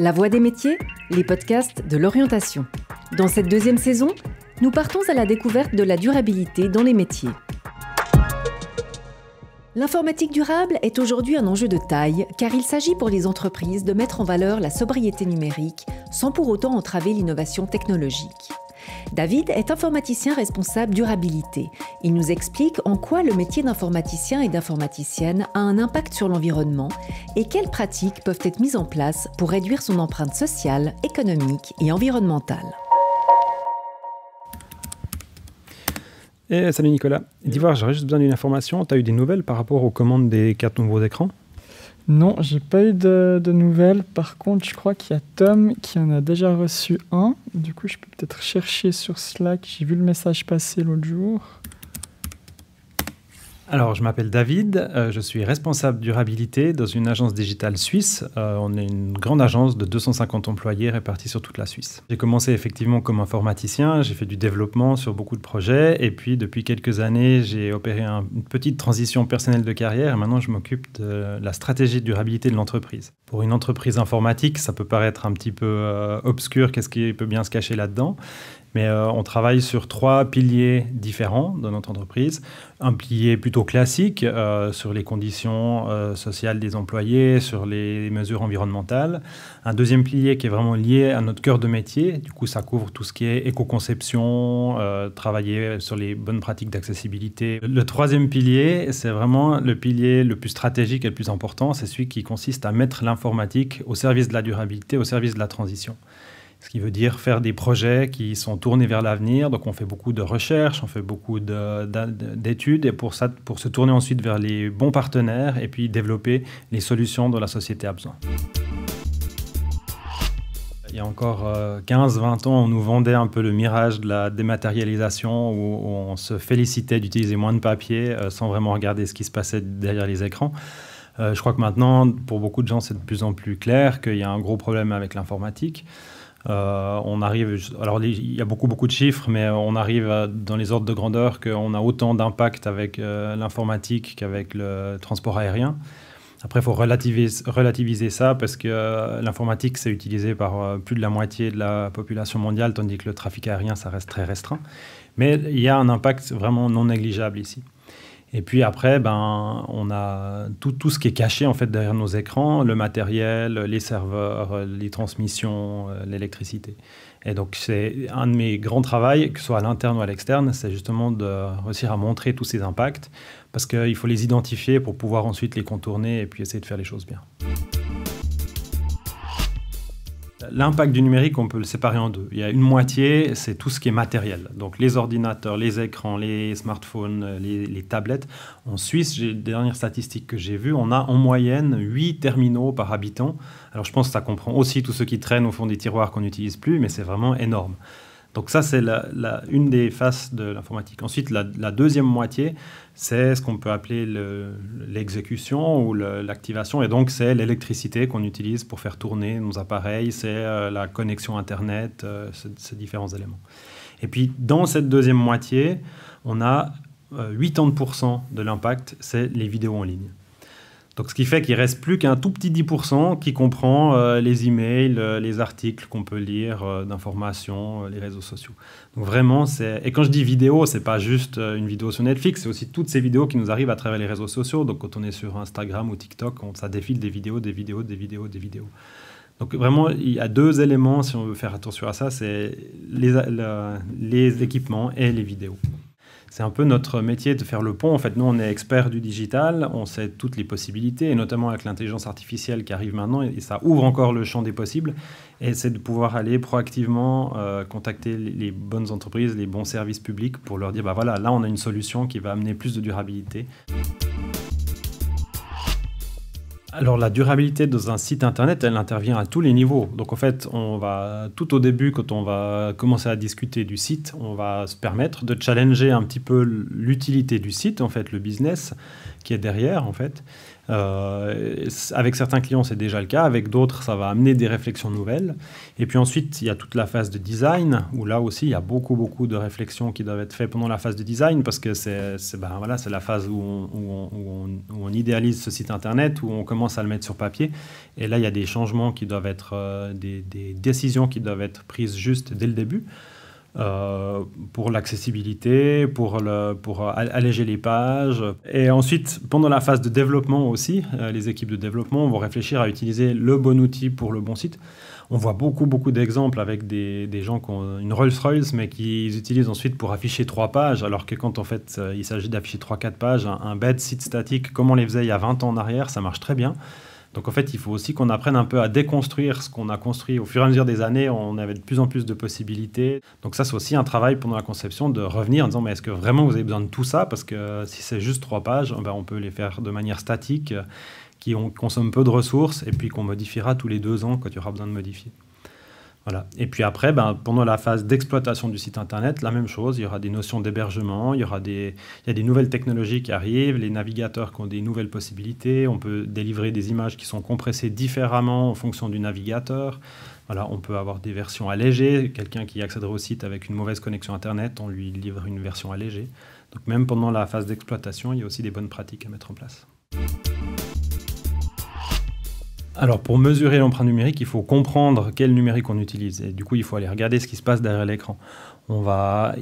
La Voix des métiers, les podcasts de l'orientation. Dans cette deuxième saison, nous partons à la découverte de la durabilité dans les métiers. L'informatique durable est aujourd'hui un enjeu de taille car il s'agit pour les entreprises de mettre en valeur la sobriété numérique sans pour autant entraver l'innovation technologique. David est informaticien responsable durabilité. Il nous explique en quoi le métier d'informaticien et d'informaticienne a un impact sur l'environnement et quelles pratiques peuvent être mises en place pour réduire son empreinte sociale, économique et environnementale. Eh, salut Nicolas. D'Ivoire, j'aurais juste besoin d'une information. Tu as eu des nouvelles par rapport aux commandes des quatre nouveaux écrans non, j'ai pas eu de, de, nouvelles. Par contre, je crois qu'il y a Tom qui en a déjà reçu un. Du coup, je peux peut-être chercher sur Slack. J'ai vu le message passer l'autre jour. Alors, je m'appelle David, euh, je suis responsable durabilité dans une agence digitale suisse. Euh, on est une grande agence de 250 employés répartis sur toute la Suisse. J'ai commencé effectivement comme informaticien, j'ai fait du développement sur beaucoup de projets et puis depuis quelques années, j'ai opéré une petite transition personnelle de carrière et maintenant je m'occupe de la stratégie de durabilité de l'entreprise. Pour une entreprise informatique, ça peut paraître un petit peu euh, obscur, qu'est-ce qui peut bien se cacher là-dedans mais euh, on travaille sur trois piliers différents de notre entreprise. Un pilier plutôt classique euh, sur les conditions euh, sociales des employés, sur les mesures environnementales. Un deuxième pilier qui est vraiment lié à notre cœur de métier. Du coup, ça couvre tout ce qui est éco-conception, travailler sur les bonnes pratiques d'accessibilité. Le troisième pilier, c'est vraiment le pilier le plus stratégique et le plus important. C'est celui qui consiste à mettre l'informatique au service de la durabilité, au service de la transition ce qui veut dire faire des projets qui sont tournés vers l'avenir. Donc on fait beaucoup de recherches, on fait beaucoup d'études et pour, pour se tourner ensuite vers les bons partenaires et puis développer les solutions dont la société a besoin. Il y a encore 15-20 euh, ans, on nous vendait un peu le mirage de la dématérialisation où on se félicitait d'utiliser moins de papier euh, sans vraiment regarder ce qui se passait derrière les écrans. Euh, je crois que maintenant, pour beaucoup de gens, c'est de plus en plus clair qu'il y a un gros problème avec l'informatique. Euh, on arrive, alors il y a beaucoup beaucoup de chiffres, mais on arrive dans les ordres de grandeur qu'on a autant d'impact avec euh, l'informatique qu'avec le transport aérien. Après, il faut relativiser, ça parce que euh, l'informatique, c'est utilisé par plus de la moitié de la population mondiale, tandis que le trafic aérien, ça reste très restreint. Mais il y a un impact vraiment non négligeable ici. Et puis après, ben, on a tout, tout, ce qui est caché en fait derrière nos écrans, le matériel, les serveurs, les transmissions, euh, l'électricité. Et donc c'est un de mes grands travaux, que ce soit à l'interne ou à l'externe, c'est justement de réussir à montrer tous ces impacts, parce qu'il faut les identifier pour pouvoir ensuite les contourner et puis essayer de faire les choses bien. L'impact du numérique, on peut le séparer en deux. Il y a une moitié, c'est tout ce qui est matériel. Donc les ordinateurs, les écrans, les smartphones, euh, les, tablettes. En Suisse, les dernières statistiques que j'ai vues, on a en moyenne 8 terminaux par habitant. Alors je pense que ça comprend aussi tous ceux qui traînent au fond des tiroirs qu'on n'utilise plus, mais c'est vraiment énorme. Donc ça, c'est une des faces de l'informatique. Ensuite, la, deuxième moitié, c'est ce qu'on peut appeler l'exécution ou l'activation. et donc, c'est l'électricité qu'on utilise pour faire tourner nos appareils, c'est euh, la connexion Internet, euh, ces différents éléments. Et puis, dans cette deuxième moitié, on a 80% euh, de l'impact, c'est les vidéos en ligne. Donc, ce qui fait qu'il reste plus qu'un tout petit 10% qui comprend euh, les emails, euh, les articles qu'on peut lire, euh, d'informations, les réseaux sociaux. vraiment, Et quand je dis vidéo, c'est pas juste une vidéo sur Netflix, c'est aussi toutes ces vidéos qui nous arrivent à travers les réseaux sociaux. Donc, quand on est sur Instagram ou TikTok, on, ça défile des vidéos, des vidéos, des vidéos, des vidéos. Donc, vraiment, il y a deux éléments, si on veut faire attention à ça, c'est les équipements et les vidéos c'est un peu notre métier de faire le pont. En fait, nous, on est experts du digital, on sait toutes les possibilités, et notamment avec l'intelligence artificielle qui arrive maintenant, et ça ouvre encore le champ des possibles. Et c'est de pouvoir aller proactivement euh, contacter les bonnes entreprises, les bons services publics pour leur dire, bah voilà, là, on a une solution qui va amener plus de durabilité alors la durabilité dans un site internet, elle intervient à tous les niveaux. Donc en fait, on va tout au début, quand on va commencer à discuter du site, on va se permettre de challenger un petit peu l'utilité du site, en fait, le business qui est derrière, en fait. Euh, avec certains clients, c'est déjà le cas. Avec d'autres, ça va amener des réflexions nouvelles. Et puis ensuite, il y a toute la phase de design, où là aussi, il y a beaucoup, beaucoup de réflexions qui doivent être faites pendant la phase de design, parce que c'est ben, voilà, la phase où on, idéalise ce site Internet, où on commence à le mettre sur papier. Et là, il y a des changements qui doivent être, euh, des décisions qui doivent être prises juste dès le début. Euh, pour l'accessibilité, pour, pour euh, alléger les pages. Et ensuite, pendant la phase de développement aussi, euh, les équipes de développement vont réfléchir à utiliser le bon outil pour le bon site. On voit beaucoup, beaucoup d'exemples avec des, gens qui ont une Rolls-Royce, mais qu'ils utilisent ensuite pour afficher trois pages, alors que quand en fait il s'agit d'afficher trois, quatre pages, un, un site statique, comme on les faisait il y a 20 ans en arrière, ça marche très bien. Donc en fait, il faut aussi qu'on apprenne un peu à déconstruire ce qu'on a construit. Au fur et à mesure des années, on avait de plus en plus de possibilités. Donc ça, c'est aussi un travail pendant la conception de revenir en disant, mais est-ce que vraiment vous avez besoin de tout ça Parce que euh, si c'est juste trois pages, ben, on peut les faire de manière statique, euh, qui consomme peu de ressources, et puis qu'on modifiera tous les deux ans quand il y aura besoin de modifier. Et puis après, ben, pendant la phase d'exploitation du site Internet, la même chose, il y aura des notions d'hébergement, il, y aura des, a des nouvelles technologies qui arrivent, les navigateurs qui ont des nouvelles possibilités, on peut délivrer des images qui sont compressées différemment en fonction du navigateur. on peut avoir des versions allégées, quelqu'un qui accède au site avec une mauvaise connexion Internet, on lui livre une version allégée. Donc même pendant la phase d'exploitation, il y a aussi des bonnes pratiques à mettre en place. Alors pour mesurer l'empreinte numérique, il faut comprendre quel numérique on utilise. Et du coup, il faut aller regarder ce qui se passe derrière l'écran on va,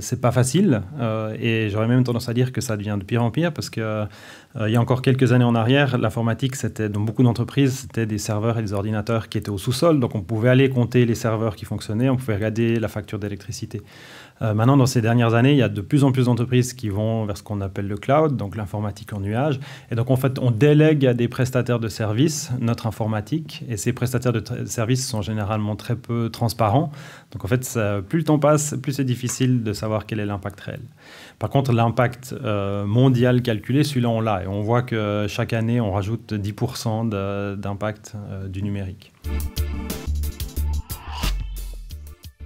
c'est pas facile, euh, et j'aurais même tendance à dire que ça devient de pire en pire, parce que euh, il y a encore quelques années en arrière, l'informatique, c'était dans beaucoup d'entreprises, c'était des serveurs et des ordinateurs qui étaient au sous-sol, donc on pouvait aller compter les serveurs qui fonctionnaient, on pouvait regarder la facture d'électricité. Euh, maintenant, dans ces dernières années, il y a de plus en plus d'entreprises qui vont vers ce qu'on appelle le cloud, donc l'informatique en nuage, et donc en fait, on délègue à des prestataires de services notre informatique, et ces prestataires de services sont généralement très peu transparents, donc en fait, plus le temps passe plus c'est difficile de savoir quel est l'impact réel. Par contre, l'impact euh, mondial calculé, celui-là, on l'a. Et on voit que chaque année, on rajoute 10% d'impact euh, du numérique.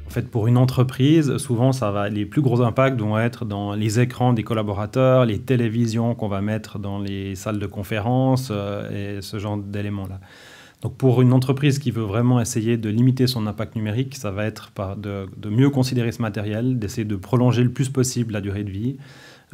En fait, pour une entreprise, souvent, les plus gros impacts vont être dans les écrans des collaborateurs, les télévisions qu'on va mettre dans les salles de conférence euh, et ce genre d'éléments-là. Donc pour une entreprise qui veut vraiment essayer de limiter son impact numérique, ça va être de, mieux considérer ce matériel, d'essayer de prolonger le plus possible la durée de vie,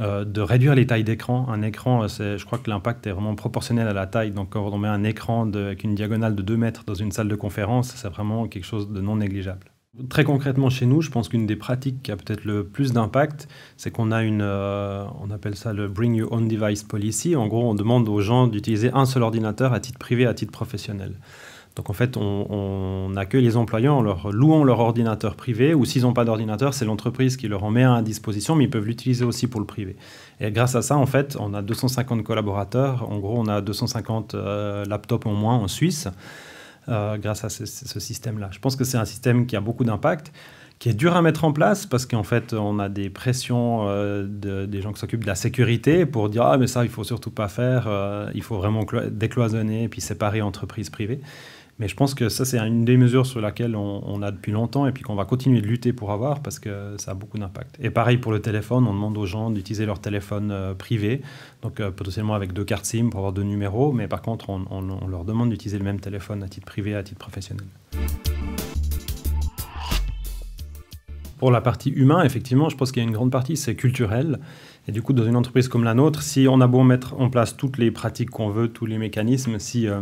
euh, de réduire les tailles d'écran. Un écran, euh, je crois que l'impact est vraiment proportionnel à la taille. Donc quand on met un écran avec une diagonale de 2 mètres dans une salle de conférence, c'est vraiment quelque chose de non négligeable. Très concrètement chez nous, je pense qu'une des pratiques qui a peut-être le plus d'impact, c'est qu'on a une, euh, on appelle ça le Bring Your Own Device Policy. En gros, on demande aux gens d'utiliser un seul ordinateur à titre privé, à titre professionnel. Donc en fait, on, accueille les employés en leur louant leur ordinateur privé, ou s'ils n'ont pas d'ordinateur, c'est l'entreprise qui leur en met un à disposition, mais ils peuvent l'utiliser aussi pour le privé. Et grâce à ça, en fait, on a 250 collaborateurs, en gros, on a 250 euh, laptops au moins en Suisse. Euh, grâce à ce, système-là. Je pense que c'est un système qui a beaucoup d'impact qui est dur à mettre en place parce qu'en fait, on a des pressions euh, des gens qui s'occupent de la sécurité pour dire Ah, mais ça, il ne faut surtout pas faire, euh, il faut vraiment décloisonner et puis séparer entreprises privées ». Mais je pense que ça, c'est une des mesures sur laquelle on, a depuis longtemps et puis qu'on va continuer de lutter pour avoir parce que ça a beaucoup d'impact. Et pareil pour le téléphone, on demande aux gens d'utiliser leur téléphone euh, privé, donc euh, potentiellement avec deux cartes SIM pour avoir deux numéros, mais par contre, on, leur demande d'utiliser le même téléphone à titre privé, à titre professionnel. Pour la partie humain, effectivement, je pense qu'il y a une grande partie, c'est culturel. Et du coup, dans une entreprise comme la nôtre, si on a beau mettre en place toutes les pratiques qu'on veut, tous les mécanismes, si... Euh,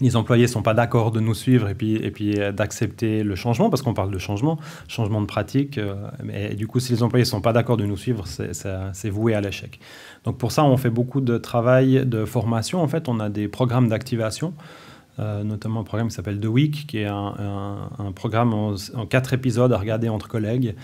les employés ne sont pas d'accord de nous suivre et puis, et puis euh, d'accepter le changement, parce qu'on parle de changement, changement de pratique. Mais euh, du coup, si les employés ne sont pas d'accord de nous suivre, c'est voué à l'échec. Donc pour ça, on fait beaucoup de travail de formation. En fait, on a des programmes d'activation, euh, notamment un programme qui s'appelle The Week, qui est un, programme en, quatre épisodes à regarder entre collègues,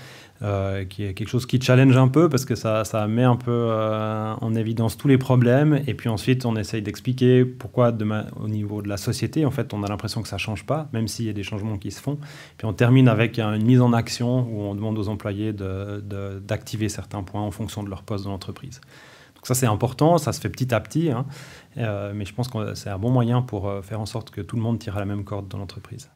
euh, qui est quelque chose qui challenge un peu parce que ça, ça met un peu euh, en évidence tous les problèmes. Et puis ensuite, on essaye d'expliquer pourquoi demain, au niveau de la société, en fait, on a l'impression que ça ne change pas, même s'il y a des changements qui se font. Puis on termine avec euh, une mise en action où on demande aux employés d'activer de, certains points en fonction de leur poste dans l'entreprise. Donc ça, c'est important, ça se fait petit à petit, hein. mais je pense que c'est un bon moyen pour faire en sorte que tout le monde tire à la même corde dans l'entreprise.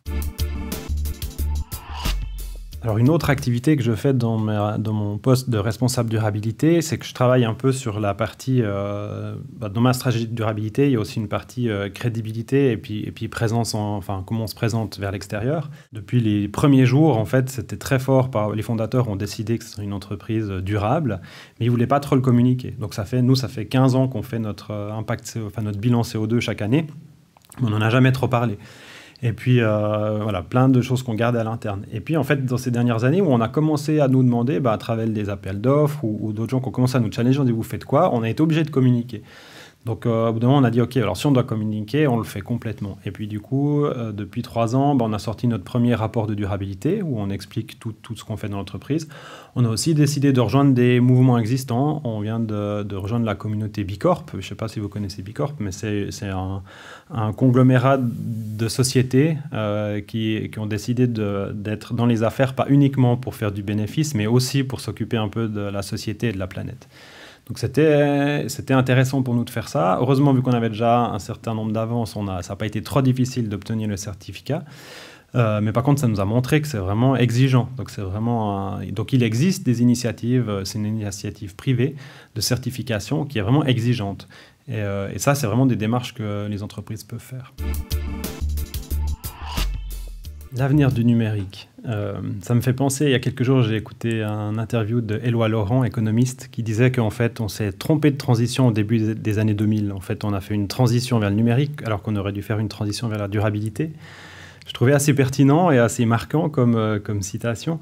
Alors une autre activité que je fais dans, mon poste de responsable durabilité, c'est que je travaille un peu sur la partie, euh, bah, dans ma stratégie de durabilité, il y a aussi une partie euh, crédibilité et puis, présence, enfin comment on se présente vers l'extérieur. Depuis les premiers jours, en fait, c'était très fort, les fondateurs ont décidé que c'est une entreprise euh, durable, mais ils ne voulaient pas trop le communiquer. Donc ça fait, nous, ça fait 15 ans qu'on fait notre, impact, enfin, notre bilan CO2 chaque année, mais on n'en a jamais trop parlé. Et puis, euh, voilà, plein de choses qu'on garde à l'interne. Et puis, en fait, dans ces dernières années où on a commencé à nous demander, bah, à travers des appels d'offres ou, d'autres gens qui ont commencé à nous challenger, on dit vous faites quoi On a été obligé de communiquer. Donc, euh, au bout d'un moment, on a dit, OK, alors si on doit communiquer, on le fait complètement. Et puis, du coup, euh, depuis trois ans, bah, on a sorti notre premier rapport de durabilité où on explique tout, tout ce qu'on fait dans l'entreprise. On a aussi décidé de rejoindre des mouvements existants. On vient de, rejoindre la communauté Bicorp. Je ne sais pas si vous connaissez Bicorp, mais c'est un, un, conglomérat de sociétés euh, qui, qui, ont décidé d'être dans les affaires, pas uniquement pour faire du bénéfice, mais aussi pour s'occuper un peu de la société et de la planète. Donc c'était intéressant pour nous de faire ça. Heureusement, vu qu'on avait déjà un certain nombre d'avances, ça n'a pas été trop difficile d'obtenir le certificat. Euh, mais par contre, ça nous a montré que c'est vraiment exigeant. Donc, vraiment donc il existe des initiatives, euh, c'est une initiative privée de certification qui est vraiment exigeante. et euh, ça, c'est vraiment des démarches que les entreprises peuvent faire. L'avenir du numérique. Euh, ça me fait penser, il y a quelques jours, j'ai écouté un interview de Éloi Laurent, économiste, qui disait qu'en fait, on s'est trompé de transition au début des années 2000. En fait, on a fait une transition vers le numérique, alors qu'on aurait dû faire une transition vers la durabilité. Je trouvais assez pertinent et assez marquant comme, euh, comme citation.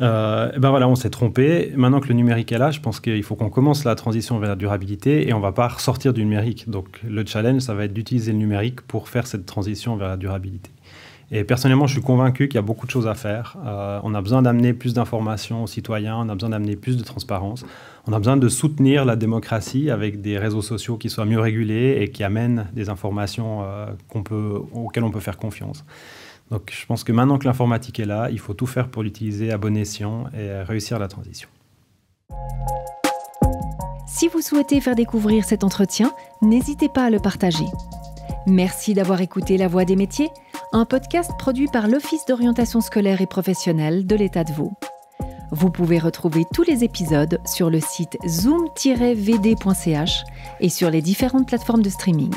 Euh, eh ben voilà, on s'est trompé. Maintenant que le numérique est là, je pense qu'il faut qu'on commence la transition vers la durabilité et on ne va pas ressortir du numérique. Donc le challenge, ça va être d'utiliser le numérique pour faire cette transition vers la durabilité. Et personnellement, je suis convaincu qu'il y a beaucoup de choses à faire. Euh, on a besoin d'amener plus d'informations aux citoyens, on a besoin d'amener plus de transparence, on a besoin de soutenir la démocratie avec des réseaux sociaux qui soient mieux régulés et qui amènent des informations euh, auxquelles on peut faire confiance. Donc je pense que maintenant que l'informatique est là, il faut tout faire pour l'utiliser à bon escient et réussir la transition. Si vous souhaitez faire découvrir cet entretien, n'hésitez pas à le partager. Merci d'avoir écouté La Voix des métiers un podcast produit par l'Office d'orientation scolaire et professionnelle de l'État de Vaud. Vous pouvez retrouver tous les épisodes sur le site zoom-vd.ch et sur les différentes plateformes de streaming.